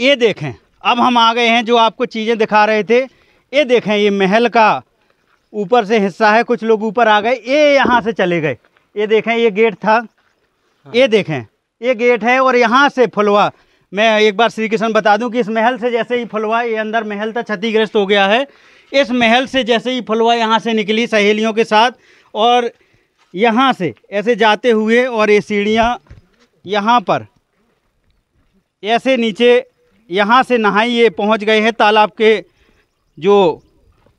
ये देखें अब हम आ गए हैं जो आपको चीज़ें दिखा रहे थे ये देखें ये महल का ऊपर से हिस्सा है कुछ लोग ऊपर आ गए ये यहाँ से चले गए ये देखें ये गेट था ये हाँ। देखें ये गेट है और यहाँ से फुलवा मैं एक बार श्री कृष्ण बता दूं कि इस महल से जैसे ही फुलवा ये अंदर महल था तो क्षतिग्रस्त हो गया है इस महल से जैसे ही फुलवा यहाँ से निकली सहेलियों के साथ और यहाँ से ऐसे जाते हुए और ये सीढ़ियाँ यहाँ पर ऐसे नीचे यहाँ से नहाई ये पहुँच गए हैं तालाब के जो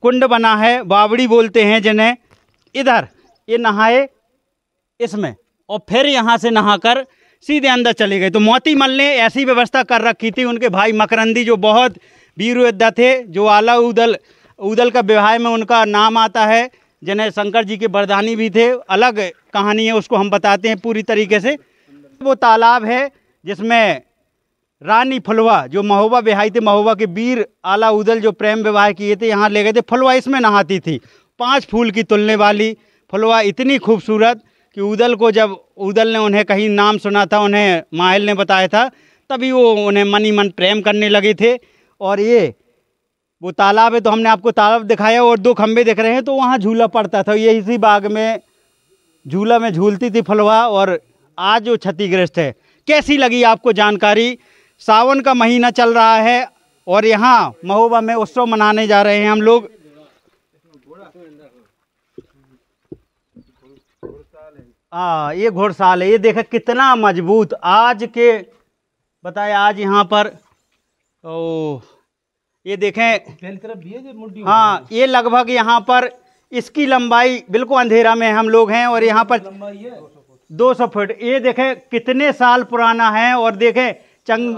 कुंड बना है बावड़ी बोलते हैं जिन्हें इधर ये नहाए इसमें और फिर यहाँ से नहाकर सीधे अंदर चले गए तो मोती मल ने ऐसी व्यवस्था कर रखी थी उनके भाई मकरंदी जो बहुत वीर योद्धा थे जो आला उदल उदल का विवाह में उनका नाम आता है जिन्हें शंकर जी के बरदानी भी थे अलग कहानी है उसको हम बताते हैं पूरी तरीके से वो तालाब है जिसमें रानी फलवा जो महोबा बिहाई थे महोबा के वीर आला उदल जो प्रेम विवाह किए थे यहाँ ले गए थे फलवा इसमें नहाती थी पांच फूल की तुलने वाली फलवा इतनी खूबसूरत कि उदल को जब उदल ने उन्हें कहीं नाम सुना था उन्हें माहल ने बताया था तभी वो उन्हें मन ही मन प्रेम करने लगे थे और ये वो तालाब है तो हमने आपको तालाब दिखाया और दो खम्भे दिख रहे हैं तो वहाँ झूला पड़ता था ये इसी बाग में झूला में झूलती थी फलवा और आज वो क्षतिग्रस्त है कैसी लगी आपको जानकारी सावन का महीना चल रहा है और यहाँ महोबा में उत्सव मनाने जा रहे हैं हम लोग हाँ ये घोड़साल है ये देखा कितना मजबूत आज के बताए आज यहाँ पर ओ ये देखें हाँ ये लगभग यहाँ पर इसकी लंबाई बिल्कुल अंधेरा में हम लोग हैं और यहाँ पर दो सौ फुट ये देखें कितने साल पुराना है और देखें चंग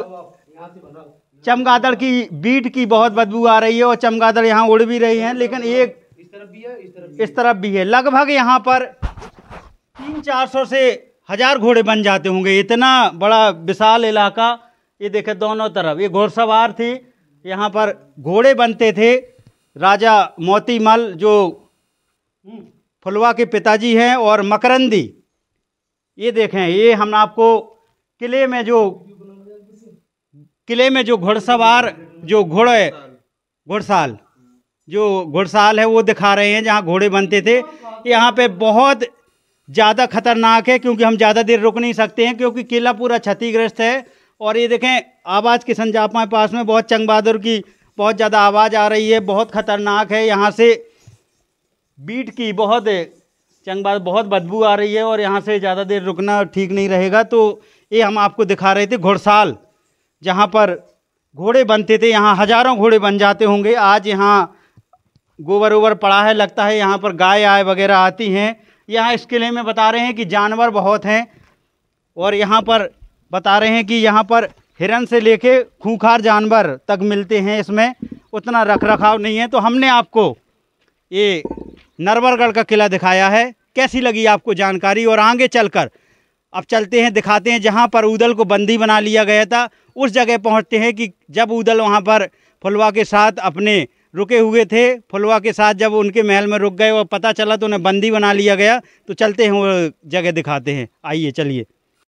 चमगादड़ की बीट की बहुत बदबू आ रही है और चमगादड़ यहाँ उड़ भी रही है लेकिन एक इस तरफ भी है इस तरफ भी है लगभग यहाँ पर तीन चार सौ से हजार घोड़े बन जाते होंगे इतना बड़ा विशाल इलाका ये देखे दोनों तरफ ये घोड़सवार थे यहाँ पर घोड़े बनते थे राजा मोतीमल जो हम्म। फुलवा के पिताजी हैं और मकरंदी ये देखें ये हम आपको किले में जो किले में जो घुड़सवार जो घोड़े घुड़साल जो घुड़साल है वो दिखा रहे हैं जहाँ घोड़े बनते थे यहाँ पे बहुत ज़्यादा खतरनाक है क्योंकि हम ज़्यादा देर रुक नहीं सकते हैं क्योंकि किला पूरा क्षतिग्रस्त है और ये देखें आवाज़ के जापा पास में बहुत चंग बहादुर की बहुत ज़्यादा आवाज़ आ रही है बहुत ख़तरनाक है यहाँ से बीट की बहुत चंग बहादुर बहुत बदबू आ रही है और यहाँ से ज़्यादा देर रुकना ठीक नहीं रहेगा तो ये हम आपको दिखा रहे थे घुड़साल जहाँ पर घोड़े बनते थे यहाँ हज़ारों घोड़े बन जाते होंगे आज यहाँ गोबर उबर पड़ा है लगता है यहाँ पर गाय आय वगैरह आती हैं यहाँ इस किले में बता रहे हैं कि जानवर बहुत हैं और यहाँ पर बता रहे हैं कि यहाँ पर हिरन से लेके खूंखार जानवर तक मिलते हैं इसमें उतना रख रखाव नहीं है तो हमने आपको ये नरवरगढ़ का किला दिखाया है कैसी लगी आपको जानकारी और आगे चलकर अब चलते हैं दिखाते हैं जहाँ पर उदल को बंदी बना लिया गया था उस जगह पहुँचते हैं कि जब उदल वहाँ पर फुलवा के साथ अपने रुके हुए थे फुलवा के साथ जब उनके महल में रुक गए और पता चला तो उन्हें बंदी बना लिया गया तो चलते हैं वो जगह दिखाते हैं आइए चलिए